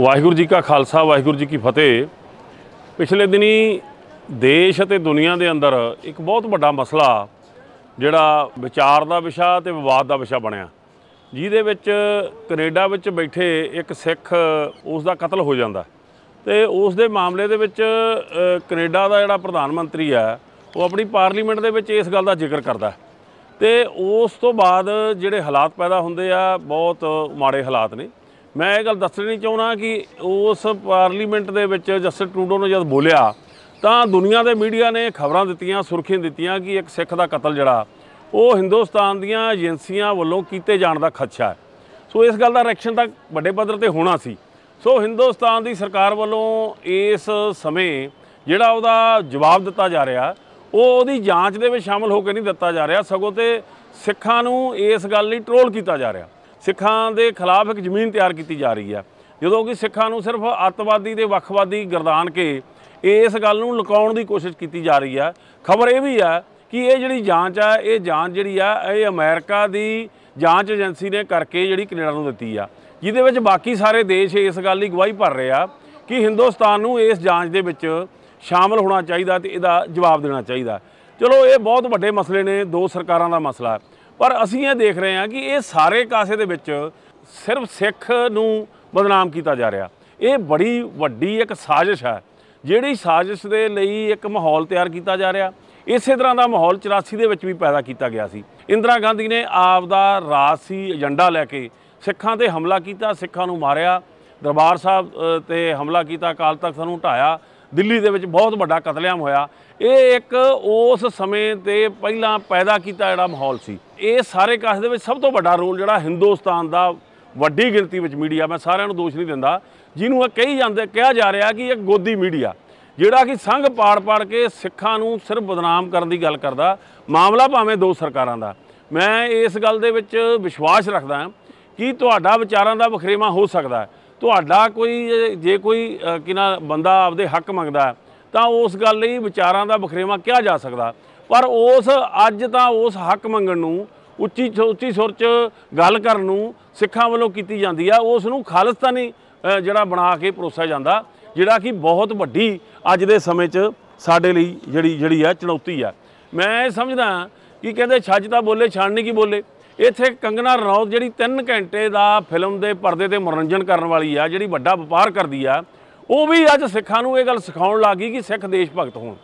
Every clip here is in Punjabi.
ਵਾਹਿਗੁਰੂ ਜੀ ਕਾ ਖਾਲਸਾ ਵਾਹਿਗੁਰੂ ਜੀ ਕੀ ਫਤਿਹ ਪਿਛਲੇ ਦਿਨੀ ਦੇਸ਼ ਅਤੇ ਦੁਨੀਆ ਦੇ ਅੰਦਰ ਇੱਕ ਬਹੁਤ ਵੱਡਾ ਮਸਲਾ ਜਿਹੜਾ ਵਿਚਾਰ ਦਾ ਵਿਸ਼ਾ ਤੇ ਵਿਵਾਦ ਦਾ ਵਿਸ਼ਾ ਬਣਿਆ ਜਿਹਦੇ ਵਿੱਚ ਕੈਨੇਡਾ ਵਿੱਚ ਬੈਠੇ ਇੱਕ ਸਿੱਖ ਉਸ ਦਾ ਕਤਲ ਹੋ ਜਾਂਦਾ ਤੇ ਉਸ ਦੇ ਮਾਮਲੇ ਦੇ ਵਿੱਚ ਕੈਨੇਡਾ ਦਾ ਜਿਹੜਾ ਪ੍ਰਧਾਨ ਮੰਤਰੀ ਆ ਉਹ ਆਪਣੀ ਪਾਰਲੀਮੈਂਟ ਦੇ ਵਿੱਚ ਇਸ ਗੱਲ ਦਾ ਜ਼ਿਕਰ ਕਰਦਾ ਤੇ ਉਸ ਤੋਂ ਬਾਅਦ ਜਿਹੜੇ ਹਾਲਾਤ ਪੈਦਾ ਹੁੰਦੇ ਆ ਬਹੁਤ ਮਾੜੇ ਹਾਲਾਤ ਨੇ ਮੈਂ ਇਹ ਗੱਲ ਦੱਸਣੀ ਚਾਹੁੰਦਾ ਕਿ ਉਸ ਪਾਰਲੀਮੈਂਟ ਦੇ ਵਿੱਚ ਜਸਟਿਸ ਟੂਡੋ ਨੇ ਜਦ ਬੋਲਿਆ ਤਾਂ ਦੁਨੀਆ ਦੇ ਮੀਡੀਆ ਨੇ ਖਬਰਾਂ ਦਿੱਤੀਆਂ ਸੁਰਖੀਆਂ ਦਿੱਤੀਆਂ ਕਿ ਇੱਕ ਸਿੱਖ ਦਾ ਕਤਲ ਜਿਹੜਾ ਉਹ ਹਿੰਦੁਸਤਾਨ ਦੀਆਂ ਏਜੰਸੀਆਂ ਵੱਲੋਂ ਕੀਤੇ ਜਾਣ ਦਾ ਖਦਸ਼ਾ ਹੈ ਸੋ ਇਸ ਗੱਲ ਦਾ ਰਿਐਕਸ਼ਨ ਤਾਂ ਵੱਡੇ ਪੱਧਰ ਤੇ ਹੋਣਾ ਸੀ ਸੋ ਹਿੰਦੁਸਤਾਨ ਦੀ ਸਰਕਾਰ ਵੱਲੋਂ ਇਸ ਸਮੇਂ ਜਿਹੜਾ ਉਹਦਾ ਜਵਾਬ ਦਿੱਤਾ ਜਾ ਰਿਹਾ ਉਹ ਉਹਦੀ ਜਾਂਚ ਦੇ ਵਿੱਚ ਸ਼ਾਮਲ ਹੋ ਕੇ ਨਹੀਂ ਦਿੱਤਾ ਜਾ ਰਿਹਾ ਸਗੋਂ ਤੇ ਸਿੱਖਾਂ ਨੂੰ ਇਸ ਗੱਲ ਲਈ ਟ੍ਰੋਲ ਕੀਤਾ ਜਾ ਰਿਹਾ ਸਿੱਖਾਂ ਦੇ ਖਿਲਾਫ ਇੱਕ ਜ਼ਮੀਨ ਤਿਆਰ ਕੀਤੀ ਜਾ ਰਹੀ ਆ ਜਦੋਂ ਕਿ ਸਿੱਖਾਂ ਨੂੰ ਸਿਰਫ ਅੱਤਵਾਦੀ ਦੇ ਵੱਖਵਾਦੀ ਗਰਦਾਨ ਕੇ ਇਸ ਗੱਲ ਨੂੰ ਲੁਕਾਉਣ ਦੀ ਕੋਸ਼ਿਸ਼ ਕੀਤੀ ਜਾ ਰਹੀ ਆ ਖਬਰ ਇਹ ਵੀ ਆ ਕਿ ਇਹ ਜਿਹੜੀ ਜਾਂਚ ਆ ਇਹ ਜਾਂਚ ਜਿਹੜੀ ਆ ਇਹ ਅਮਰੀਕਾ ਦੀ ਜਾਂਚ ਏਜੰਸੀ ਨੇ ਕਰਕੇ ਜਿਹੜੀ ਕੈਨੇਡਾ ਨੂੰ ਦਿੱਤੀ ਆ ਜਿਹਦੇ ਵਿੱਚ ਬਾਕੀ ਸਾਰੇ ਦੇਸ਼ ਇਸ ਗੱਲ ਦੀ ਗਵਾਹੀ ਭਰ ਰਹੇ ਆ ਕਿ ਹਿੰਦੁਸਤਾਨ ਨੂੰ ਇਸ ਜਾਂਚ ਦੇ ਵਿੱਚ ਸ਼ਾਮਲ ਹੋਣਾ ਚਾਹੀਦਾ ਤੇ ਇਹਦਾ ਜਵਾਬ ਦੇਣਾ ਚਾਹੀਦਾ ਚਲੋ ਇਹ ਬਹੁਤ ਵੱਡੇ ਮਸਲੇ ਨੇ ਦੋ ਸਰਕਾਰਾਂ ਦਾ ਮਸਲਾ ਹੈ ਪਰ ਅਸੀਂ ਇਹ ਦੇਖ ਰਹੇ ਹਾਂ ਕਿ ਇਹ ਸਾਰੇ ਕਾਸੇ ਦੇ ਵਿੱਚ ਸਿਰਫ ਸਿੱਖ ਨੂੰ ਬਦਨਾਮ ਕੀਤਾ ਜਾ ਰਿਹਾ ਇਹ ਬੜੀ ਵੱਡੀ ਇੱਕ ਸਾਜ਼ਿਸ਼ ਹੈ ਜਿਹੜੀ ਸਾਜ਼ਿਸ਼ ਦੇ ਲਈ ਇੱਕ ਮਾਹੌਲ ਤਿਆਰ ਕੀਤਾ ਜਾ ਰਿਹਾ ਇਸੇ ਤਰ੍ਹਾਂ ਦਾ ਮਾਹੌਲ 84 ਦੇ ਵਿੱਚ ਵੀ ਪੈਦਾ ਕੀਤਾ ਗਿਆ ਸੀ ਇੰਦਰਾ ਗਾਂਧੀ ਨੇ ਆਪ ਦਾ ਰਾਸੀ ਏਜੰਡਾ ਲੈ ਕੇ ਸਿੱਖਾਂ ਤੇ ਹਮਲਾ ਕੀਤਾ ਸਿੱਖਾਂ ਨੂੰ ਮਾਰਿਆ ਦਰਬਾਰ ਸਾਹਿਬ ਤੇ ਹਮਲਾ ਕੀਤਾ ਕਾਲ ਤੱਕ ਸਾਨੂੰ ਢਾਇਆ ਦਿੱਲੀ ਦੇ ਵਿੱਚ ਬਹੁਤ ਵੱਡਾ ਕਤਲੇਆਮ ਹੋਇਆ ਇਹ ਇੱਕ ਉਸ ਸਮੇਂ ਤੇ ਪਹਿਲਾਂ ਪੈਦਾ ਕੀਤਾ ਜਿਹੜਾ ਮਾਹੌਲ ਸੀ ਇਹ ਸਾਰੇ ਕਾਸ ਦੇ ਵਿੱਚ ਸਭ ਤੋਂ ਵੱਡਾ ਰੋਲ ਜਿਹੜਾ ਹਿੰਦੁਸਤਾਨ ਦਾ ਵੱਡੀ ਗਿਣਤੀ ਵਿੱਚ ਮੀਡੀਆ ਮੈਂ ਸਾਰਿਆਂ ਨੂੰ ਦੋਸ਼ ਨਹੀਂ ਦਿੰਦਾ ਜਿਹਨੂੰ ਇਹ ਕਹੀ ਜਾਂਦੇ ਕਿਹਾ ਜਾ ਰਿਹਾ ਕਿ ਇਹ ਗੋਦੀ ਮੀਡੀਆ ਜਿਹੜਾ ਕਿ ਸੰਘ ਪਾੜ-ਪਾੜ ਕੇ ਸਿੱਖਾਂ ਨੂੰ ਸਿਰਫ ਬਦਨਾਮ ਕਰਨ ਦੀ ਗੱਲ ਕਰਦਾ ਮਾਮਲਾ ਭਾਵੇਂ ਦੋ ਸਰਕਾਰਾਂ ਦਾ ਮੈਂ ਇਸ ਗੱਲ ਦੇ ਵਿੱਚ ਵਿਸ਼ਵਾਸ ਰੱਖਦਾ ਕਿ ਤੁਹਾਡਾ ਵਿਚਾਰਾਂ ਦਾ ਵਖਰੇਵਾ ਹੋ ਸਕਦਾ ਹੈ ਤੁਹਾਡਾ ਕੋਈ ਜੇ ਕੋਈ ਕਿਨਾ ਬੰਦਾ ਆਪਦੇ ਹੱਕ ਮੰਗਦਾ ਤਾਂ ਉਸ ਗੱਲ ਲਈ ਵਿਚਾਰਾਂ ਦਾ ਬਖਰੇਵਾ ਕਿਹਾ ਜਾ ਸਕਦਾ ਪਰ ਉਸ ਅੱਜ ਤਾਂ ਉਸ ਹੱਕ ਮੰਗਣ ਨੂੰ ਉੱਚੀ ਉੱਚੀ ਸੁਰ 'ਚ ਗੱਲ ਕਰਨ ਨੂੰ ਸਿੱਖਾਂ ਵੱਲੋਂ ਕੀਤੀ ਜਾਂਦੀ ਆ ਉਸ ਨੂੰ ਖਾਲਸਤਾਨੀ ਜਿਹੜਾ ਬਣਾ ਕੇ ਪਰੋਸਿਆ ਜਾਂਦਾ ਜਿਹੜਾ ਕਿ ਬਹੁਤ ਵੱਡੀ ਅੱਜ ਦੇ ਸਮੇਂ 'ਚ ਸਾਡੇ ਲਈ ਜਿਹੜੀ ਜਿਹੜੀ ਆ ਚੁਣੌਤੀ ਆ ਮੈਂ ਸਮਝਦਾ ਕਿ ਕਹਿੰਦੇ ਛੱਜ ਤਾਂ ਬੋਲੇ ਛਾਣਨੀ ਕੀ ਬੋਲੇ ਇੱਥੇ ਕੰਗਨਾ ਰਣੌਤ ਜਿਹੜੀ 3 ਘੰਟੇ ਦਾ ਫਿਲਮ ਦੇ ਪਰਦੇ ਤੇ ਮਨੋਰੰਜਨ ਕਰਨ ਵਾਲੀ ਆ ਜਿਹੜੀ ਵੱਡਾ ਵਪਾਰ ਕਰਦੀ ਆ ਉਹ ਵੀ ਅੱਜ ਸਿੱਖਾਂ ਨੂੰ ਇਹ ਗੱਲ ਸਿਖਾਉਣ ਲੱਗੀ ਕਿ ਸਿੱਖ ਦੇਸ਼ ਭਗਤ ਹੋਣ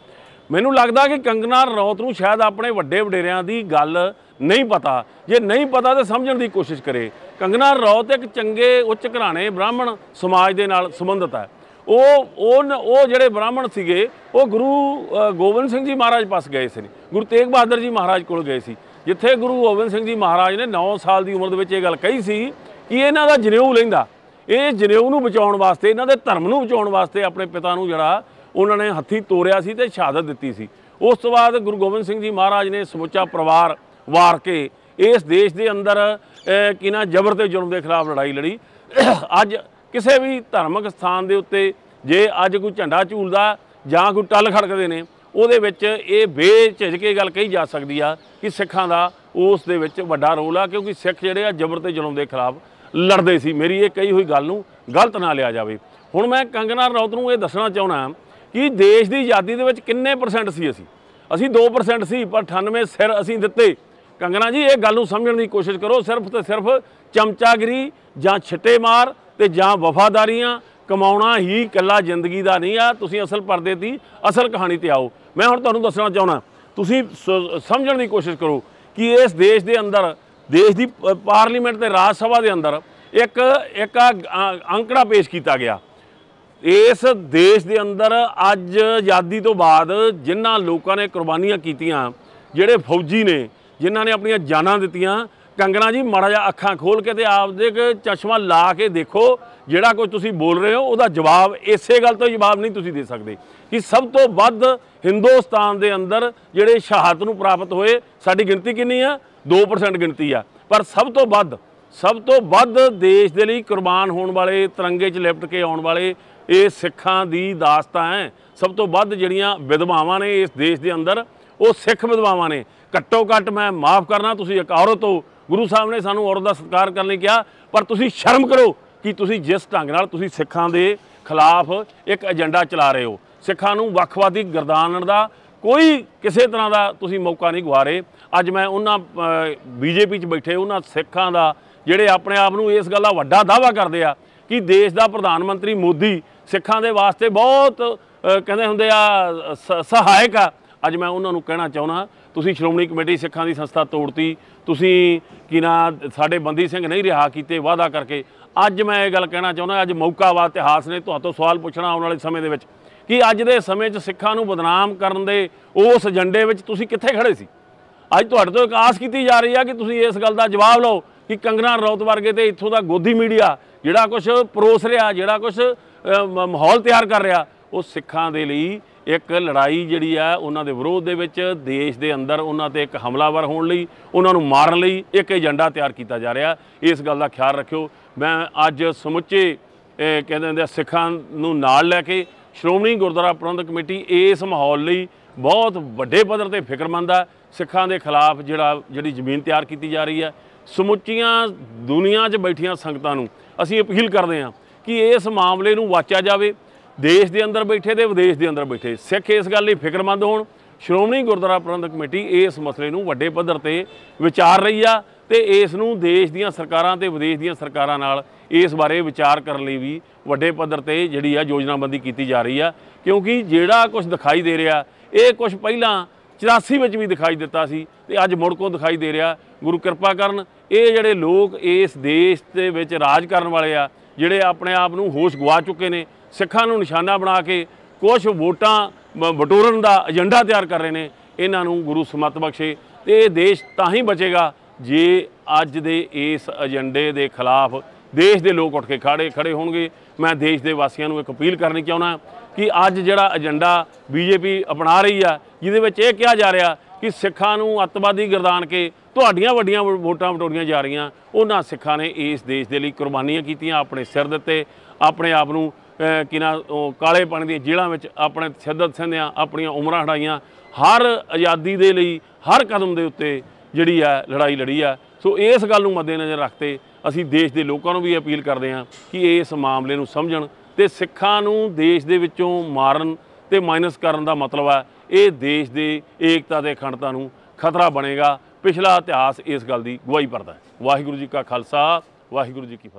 ਮੈਨੂੰ ਲੱਗਦਾ ਕਿ ਕੰਗਨਾ ਰਣੌਤ ਨੂੰ ਸ਼ਾਇਦ ਆਪਣੇ ਵੱਡੇ ਵਡੇਰਿਆਂ ਦੀ ਗੱਲ ਨਹੀਂ ਪਤਾ ਜੇ ਨਹੀਂ ਪਤਾ ਤਾਂ ਸਮਝਣ ਦੀ ਕੋਸ਼ਿਸ਼ ਕਰੇ ਕੰਗਨਾ ਰਣੌਤ ਇੱਕ ਚੰਗੇ ਉੱਚ ਘਰਾਣੇ ਬ੍ਰਾਹਮਣ ਸਮਾਜ ਦੇ ਨਾਲ ਸੰਬੰਧਿਤ ਹੈ ਉਹ ਉਹ ਜਿਹੜੇ ਬ੍ਰਾਹਮਣ ਸੀਗੇ ਉਹ ਗੁਰੂ ਗੋਬਿੰਦ ਸਿੰਘ ਜੀ ਮਹਾਰਾਜ ਪਾਸ ਗਏ ਸੀ ਗੁਰੂ ਤੇਗ ਬਹਾਦਰ ਜੀ ਮਹਾਰਾਜ ਕੋਲ ਗਏ ਸੀ ਜਿੱਥੇ ਗੁਰੂ ਗੋਬਿੰਦ ਸਿੰਘ ਜੀ ਮਹਾਰਾਜ ਨੇ 9 ਸਾਲ ਦੀ ਉਮਰ ਦੇ ਵਿੱਚ ਇਹ ਗੱਲ ਕਹੀ ਸੀ ਕਿ ਇਹਨਾਂ ਦਾ ਜਨੇਊ ਲੈਂਦਾ ਇਹ ਜਨੇਊ ਨੂੰ ਬਚਾਉਣ ਵਾਸਤੇ ਇਹਨਾਂ ਦੇ ਧਰਮ ਨੂੰ ਬਚਾਉਣ ਵਾਸਤੇ ਆਪਣੇ ਪਿਤਾ ਨੂੰ ਜਿਹੜਾ ਉਹਨਾਂ ਨੇ ਹੱਥੀ ਤੋੜਿਆ ਸੀ ਤੇ ਸ਼ਹਾਦਤ ਦਿੱਤੀ ਸੀ ਉਸ ਤੋਂ ਬਾਅਦ ਗੁਰੂ ਗੋਬਿੰਦ ਸਿੰਘ ਜੀ ਮਹਾਰਾਜ ਨੇ ਸਮੁੱਚਾ ਪਰਿਵਾਰ ਵਾਰ ਕੇ ਇਸ ਦੇਸ਼ ਦੇ ਅੰਦਰ ਕਿਨਾ ਜ਼ਬਰ ਤੇ ਜ਼ੁਲਮ ਦੇ ਖਿਲਾਫ ਲੜਾਈ ਲੜੀ ਅੱਜ ਕਿਸੇ ਵੀ ਧਾਰਮਿਕ ਸਥਾਨ ਦੇ ਉੱਤੇ ਜੇ ਅੱਜ ਕੋਈ ਝੰਡਾ ਝੂਲਦਾ ਜਾਂ ਕੋਈ ਟੱਲ ਖੜਕਦੇ ਨੇ ਉਹਦੇ ਵਿੱਚ ਇਹ ਬੇਝਿਜਕੇ ਗੱਲ ਕਹੀ ਜਾ ਸਕਦੀ ਆ ਕਿ ਸਿੱਖਾਂ ਦਾ ਉਸ ਦੇ ਵਿੱਚ ਵੱਡਾ ਰੋਲ ਆ ਕਿਉਂਕਿ ਸਿੱਖ ਜਿਹੜੇ ਆ ਜਬਰ ਤੇ ਜ਼ੁਲਮ ਦੇ ਖਿਲਾਫ ਲੜਦੇ ਸੀ ਮੇਰੀ ਇਹ ਕਹੀ ਹੋਈ ਗੱਲ ਨੂੰ ਗਲਤ ਨਾ ਲਿਆ ਜਾਵੇ ਹੁਣ ਮੈਂ ਕੰਗਨਾ ਰੌਤ ਨੂੰ ਇਹ ਦੱਸਣਾ ਚਾਹੁੰਦਾ ਕਿ ਦੇਸ਼ ਦੀ ਆਜ਼ਾਦੀ ਦੇ ਵਿੱਚ ਕਿੰਨੇ ਪਰਸੈਂਟ ਸੀ ਅਸੀਂ ਅਸੀਂ 2% ਸੀ ਪਰ 98 ਸਿਰ ਅਸੀਂ ਦਿੱਤੇ ਕੰਗਨਾ ਜੀ ਇਹ ਗੱਲ ਨੂੰ ਸਮਝਣ ਦੀ ਕੋਸ਼ਿਸ਼ ਕਰੋ ਸਿਰਫ ਤੇ ਸਿਰਫ ਚਮਚਾਗਰੀ ਜਾਂ ਛਿੱਟੇ ਮਾਰ ਤੇ ਜਾਂ ਵਫਾਦਾਰੀਆਂ ਕਮਾਉਣਾ ਹੀ ਇਕੱਲਾ ਜ਼ਿੰਦਗੀ ਦਾ ਨਹੀਂ ਆ ਤੁਸੀਂ ਅਸਲ ਪਰਦੇ ਦੀ ਅਸਲ ਕਹਾਣੀ ਤੇ ਆਓ ਮੈਂ ਹੁਣ ਤੁਹਾਨੂੰ ਦੱਸਣਾ ਚਾਹੁੰਦਾ ਤੁਸੀਂ ਸਮਝਣ ਦੀ ਕੋਸ਼ਿਸ਼ ਕਰੋ ਕਿ ਇਸ ਦੇਸ਼ ਦੇ ਅੰਦਰ ਦੇਸ਼ ਦੀ ਪਾਰਲੀਮੈਂਟ ਤੇ ਰਾਜ ਸਭਾ ਦੇ ਅੰਦਰ ਇੱਕ ਇੱਕ ਅੰਕੜਾ ਪੇਸ਼ ਕੀਤਾ ਗਿਆ ਇਸ ਦੇਸ਼ ਦੇ ਅੰਦਰ ਅੱਜ ਆਜ਼ਾਦੀ ਤੋਂ ਬਾਅਦ ਜਿਨ੍ਹਾਂ ਲੋਕਾਂ ਨੇ ਕੁਰਬਾਨੀਆਂ ਕੀਤੀਆਂ ਜਿਹੜੇ ਫੌਜੀ ਨੇ ਜਿਨ੍ਹਾਂ ਨੇ ਆਪਣੀਆਂ ਜਾਨਾਂ ਦਿੱਤੀਆਂ ਕੰਗਣਾ ਜੀ ਮਾੜਾ ਜਿਹਾ ਅੱਖਾਂ ਖੋਲ ਕੇ ਤੇ ਆਪਦੇ ਚਸ਼ਮਾ ਲਾ ਕੇ ਦੇਖੋ ਜਿਹੜਾ ਕੋਈ ਤੁਸੀਂ ਬੋਲ ਰਹੇ ਹੋ ਉਹਦਾ ਜਵਾਬ ਇਸੇ ਗੱਲ ਤੋਂ ਜਵਾਬ ਨਹੀਂ ਤੁਸੀਂ ਦੇ ਸਕਦੇ ਕਿ ਸਭ ਤੋਂ ਵੱਧ ਹਿੰਦੁਸਤਾਨ ਦੇ ਅੰਦਰ ਜਿਹੜੇ ਸ਼ਹਾਦਤ ਨੂੰ ਪ੍ਰਾਪਤ ਹੋਏ ਸਾਡੀ ਗਿਣਤੀ ਕਿੰਨੀ ਆ 2% ਗਿਣਤੀ ਆ ਪਰ ਸਭ ਤੋਂ ਵੱਧ ਸਭ ਤੋਂ ਵੱਧ ਦੇਸ਼ ਦੇ ਲਈ ਕੁਰਬਾਨ ਹੋਣ ਵਾਲੇ ਤਿਰੰਗੇ 'ਚ ਲਿਪਟ ਕੇ ਆਉਣ ਵਾਲੇ ਇਹ ਸਿੱਖਾਂ ਦੀ ਦਾਸਤਾ ਹੈ ਸਭ ਤੋਂ ਵੱਧ ਜਿਹੜੀਆਂ ਵਿਧਵਾਵਾਂ ਨੇ ਇਸ ਦੇਸ਼ ਦੇ ਅੰਦਰ ਉਹ ਸਿੱਖ ਵਿਧਵਾਵਾਂ ਨੇ ਘੱਟੋ ਘੱਟ ਮੈਂ ਮਾਫ ਕਰਨਾ ਤੁਸੀਂ ਇੱਕ ਔਰਤ ਹੋ ਗੁਰੂ ਸਾਹਿਬ ਨੇ ਸਾਨੂੰ ਔਰਤ ਦਾ ਸਤਿਕਾਰ ਕਰਨ ਲਈ ਕਿਹਾ ਪਰ ਤੁਸੀਂ ਸ਼ਰਮ ਕਰੋ ਕਿ ਤੁਸੀਂ ਜਿਸ ਢੰਗ ਨਾਲ ਤੁਸੀਂ ਸਿੱਖਾਂ ਦੇ ਖਿਲਾਫ ਇੱਕ ਏਜੰਡਾ ਚਲਾ ਰਹੇ ਹੋ ਸਿੱਖਾਂ ਨੂੰ ਵੱਖਵਾਦੀ ਗਰਦਾਨਣ ਦਾ ਕੋਈ ਕਿਸੇ ਤਰ੍ਹਾਂ ਦਾ ਤੁਸੀਂ ਮੌਕਾ ਨਹੀਂ ਗਵਾ ਰਹੇ ਅੱਜ ਮੈਂ ਉਹਨਾਂ ਬੀਜੇਪੀ 'ਚ ਬੈਠੇ ਉਹਨਾਂ ਸਿੱਖਾਂ ਦਾ ਜਿਹੜੇ ਆਪਣੇ ਆਪ ਨੂੰ ਇਸ ਗੱਲ ਦਾ ਵੱਡਾ ਦਾਵਾ ਕਰਦੇ ਆ ਕਿ ਦੇਸ਼ ਦਾ ਪ੍ਰਧਾਨ ਮੰਤਰੀ ਮੋਦੀ ਸਿੱਖਾਂ ਦੇ ਵਾਸਤੇ ਬਹੁਤ ਕਹਿੰਦੇ ਹੁੰਦੇ ਆ ਸਹਾਇਕ ਆ ਅੱਜ ਮੈਂ ਉਹਨਾਂ ਨੂੰ ਕਹਿਣਾ ਚਾਹੁੰਦਾ ਤੁਸੀਂ ਸ਼੍ਰੋਮਣੀ ਕਮੇਟੀ ਸਿੱਖਾਂ ਦੀ ਸੰਸਥਾ ਤੋੜਤੀ ਤੁਸੀਂ ਕੀ ਨਾ ਸਾਡੇ ਬੰਦੀ ਸਿੰਘ ਨਹੀਂ ਰਿਹਾ ਕੀਤੇ ਵਾਅਦਾ ਕਰਕੇ ਅੱਜ ਮੈਂ ਇਹ ਗੱਲ ਕਹਿਣਾ ਚਾਹੁੰਦਾ ਅੱਜ ਮੌਕਾ ਵਾ ਇਤਿਹਾਸ ਨੇ ਤੁਹਾਤੋਂ ਸਵਾਲ ਪੁੱਛਣਾ ਆਉਣ ਵਾਲੇ ਸਮੇਂ ਦੇ ਵਿੱਚ ਕਿ ਅੱਜ ਦੇ ਸਮੇਂ 'ਚ ਸਿੱਖਾਂ ਨੂੰ ਬਦਨਾਮ ਕਰਨ ਦੇ ਉਸ ਏਜੰਡੇ ਵਿੱਚ ਤੁਸੀਂ ਕਿੱਥੇ ਖੜੇ ਸੀ ਅੱਜ ਤੁਹਾਡੇ ਤੋਂ ਇੱਕ ਆਸ ਕੀਤੀ ਜਾ ਰਹੀ ਆ ਕਿ ਤੁਸੀਂ ਇਸ ਗੱਲ ਦਾ ਜਵਾਬ ਲਓ ਕਿ ਕੰਗਨਾ ਰੌਤ ਵਰਗੇ ਤੇ ਇੱਥੋਂ ਦਾ ਗੋਦੀ ਮੀਡੀਆ ਜਿਹੜਾ ਕੁਝ ਪਰੋਸ ਰਿਹਾ ਜਿਹੜਾ ਕੁਝ ਮਾਹੌਲ ਤਿਆਰ ਕਰ ਰਿਹਾ ਉਹ ਸਿੱਖਾਂ ਦੇ ਲਈ ਇੱਕ ਲੜਾਈ ਜਿਹੜੀ ਆ ਉਹਨਾਂ ਦੇ ਵਿਰੋਧ ਦੇ ਵਿੱਚ ਦੇਸ਼ ਦੇ ਅੰਦਰ ਉਹਨਾਂ ਤੇ ਇੱਕ ਹਮਲਾਵਰ ਹੋਣ ਲਈ ਉਹਨਾਂ ਨੂੰ ਮਾਰਨ ਲਈ ਇੱਕ ਏਜੰਡਾ ਤਿਆਰ ਕੀਤਾ ਜਾ ਰਿਹਾ ਇਸ ਗੱਲ ਦਾ ਖਿਆਲ ਰੱਖਿਓ ਮੈਂ ਅੱਜ ਸਮੁੱਚੇ ਕਹਿੰਦੇ ਹੁੰਦੇ ਸਿੱਖਾਂ ਨੂੰ ਨਾਲ ਲੈ ਕੇ ਸ਼੍ਰੋਮਣੀ ਗੁਰਦੁਆਰਾ ਪ੍ਰਬੰਧਕ ਕਮੇਟੀ ਇਸ ਮਾਹੌਲ ਲਈ ਬਹੁਤ ਵੱਡੇ ਪੱਧਰ ਤੇ ਫਿਕਰਮੰਦ ਆ ਸਿੱਖਾਂ ਦੇ ਖਿਲਾਫ ਜਿਹੜਾ ਜਿਹੜੀ ਜ਼ਮੀਨ ਤਿਆਰ ਕੀਤੀ ਜਾ ਰਹੀ ਹੈ ਸਮੁੱਚੀਆਂ ਦੁਨੀਆ 'ਚ ਬੈਠੀਆਂ ਸੰਗਤਾਂ ਨੂੰ ਅਸੀਂ ਅਪੀਲ ਕਰਦੇ ਹਾਂ ਕਿ ਇਸ ਮਾਮਲੇ ਨੂੰ ਵਾਚਿਆ ਜਾਵੇ ਦੇਸ਼ ਦੇ ਅੰਦਰ ਬੈਠੇ ਤੇ ਵਿਦੇਸ਼ ਦੇ ਅੰਦਰ ਬੈਠੇ ਸਿੱਖ ਇਸ ਗੱਲ ਲਈ ਫਿਕਰਮੰਦ ਹੋਣ ਸ਼੍ਰੋਮਣੀ ਗੁਰਦੁਆਰਾ ਪ੍ਰਬੰਧਕ ਕਮੇਟੀ ਇਸ ਮਸਲੇ ਨੂੰ ਵੱਡੇ ਪੱਧਰ ਤੇ ਵਿਚਾਰ ਰਹੀ ਆ ਤੇ ਇਸ ਨੂੰ ਦੇਸ਼ ਦੀਆਂ ਸਰਕਾਰਾਂ ਤੇ ਵਿਦੇਸ਼ ਦੀਆਂ ਸਰਕਾਰਾਂ ਨਾਲ ਇਸ ਬਾਰੇ ਵਿਚਾਰ ਕਰਨ ਲਈ ਵੀ ਵੱਡੇ ਪੱਧਰ ਤੇ ਜਿਹੜੀ ਆ ਯੋਜਨਾਬੰਦੀ ਕੀਤੀ ਜਾ ਰਹੀ ਆ ਕਿਉਂਕਿ ਜਿਹੜਾ ਕੁਝ ਦਿਖਾਈ ਦੇ ਰਿਹਾ ਇਹ ਕੁਝ ਪਹਿਲਾਂ 84 ਵਿੱਚ ਵੀ ਦਿਖਾਈ ਦਿੱਤਾ ਸੀ ਤੇ ਅੱਜ ਮੁੜ ਕੋ ਦਿਖਾਈ ਦੇ ਰਿਹਾ ਗੁਰੂ ਕਿਰਪਾ ਕਰਨ ਇਹ ਜਿਹੜੇ ਲੋਕ ਇਸ ਦੇਸ਼ ਦੇ ਵਿੱਚ ਰਾਜ ਕਰਨ ਵਾਲੇ ਆ ਜਿਹੜੇ ਆਪਣੇ ਆਪ ਨੂੰ ਹੋਸ਼ ਗਵਾ ਚੁੱਕੇ ਨੇ ਸਿੱਖਾਂ ਨੂੰ ਨਿਸ਼ਾਨਾ ਬਣਾ ਕੇ ਕੁਝ ਵੋਟਾਂ ਵਟੋਰਨ ਦਾ ਏਜੰਡਾ ਤਿਆਰ ਕਰ ਰਹੇ ਨੇ ਇਹਨਾਂ ਨੂੰ ਗੁਰੂ ਸਮਤ ਬਖਸ਼ੇ ਤੇ ਇਹ ਦੇਸ਼ ਤਾਂ ਹੀ ਬਚੇਗਾ ਜੇ ਅੱਜ ਦੇ ਇਸ ਏਜੰਡੇ ਦੇ ਖਿਲਾਫ ਦੇਸ਼ ਦੇ ਲੋਕ ਉੱਠ ਕੇ ਖੜੇ ਖੜੇ ਹੋਣਗੇ ਮੈਂ ਦੇਸ਼ ਦੇ ਵਾਸੀਆਂ ਨੂੰ ਇੱਕ ਅਪੀਲ ਕਰਨੀ ਚਾਹੁੰਦਾ ਕਿ ਅੱਜ ਜਿਹੜਾ ਏਜੰਡਾ ਬੀਜੇਪੀ ਅਪਣਾ ਰਹੀ ਆ ਜਿਹਦੇ ਵਿੱਚ ਇਹ ਕਿਹਾ ਜਾ ਰਿਹਾ ਕਿ ਸਿੱਖਾਂ ਨੂੰ ਅੱਤਵਾਦੀ ਗਰਦਾਨ ਕੇ ਤੁਹਾਡੀਆਂ ਵੱਡੀਆਂ ਵੋਟਾਂ ਵਟੋਰੀਆਂ ਜਾ ਰਹੀਆਂ ਉਹਨਾਂ ਸਿੱਖਾਂ ਨੇ ਇਸ ਦੇਸ਼ ਦੇ ਲਈ ਕੁਰਬਾਨੀਆਂ ਕੀਤੀਆਂ ਆਪਣੇ ਸਿਰ ਦਿੱਤੇ ਆਪਣੇ ਆਪ ਨੂੰ ਕਿਨਾ ਕਾਲੇ ਪਾਣੀ ਦੀਆਂ ਜੇਲ੍ਹਾਂ ਵਿੱਚ ਆਪਣੇ ਸਿੱਧਤ ਸੰਧਿਆਂ ਆਪਣੀਆਂ ਉਮਰਾਂ ਹੜਾਈਆਂ ਹਰ ਆਜ਼ਾਦੀ ਦੇ ਲਈ ਹਰ ਕਦਮ ਦੇ ਉੱਤੇ ਜਿਹੜੀ ਆ ਲੜਾਈ ਲੜੀ ਆ ਸੋ ਇਸ ਗੱਲ ਨੂੰ ਮੱਦੇਨਜ਼ਰ ਰੱਖਤੇ ਅਸੀਂ ਦੇਸ਼ ਦੇ ਲੋਕਾਂ ਨੂੰ ਵੀ ਅਪੀਲ ਕਰਦੇ ਹਾਂ ਕਿ ਇਸ ਮਾਮਲੇ ਨੂੰ ਸਮਝਣ ਤੇ ਸਿੱਖਾਂ ਨੂੰ ਦੇਸ਼ ਦੇ ਵਿੱਚੋਂ ਮਾਰਨ ਤੇ ਮਾਈਨਸ ਕਰਨ ਦਾ ਮਤਲਬ ਆ ਇਹ ਦੇਸ਼ ਦੇ ਏਕਤਾ ਦੇ ਅਖੰਡਤਾ ਨੂੰ ਖਤਰਾ ਬਣੇਗਾ ਪਿਛਲਾ ਇਤਿਹਾਸ ਇਸ ਗੱਲ ਦੀ ਗਵਾਹੀ ਭਰਦਾ ਹੈ ਵਾਹਿਗੁਰੂ ਜੀ ਕਾ ਖਾਲਸਾ ਵਾਹਿਗੁਰੂ ਜੀ ਕੀ ਫਤਿਹ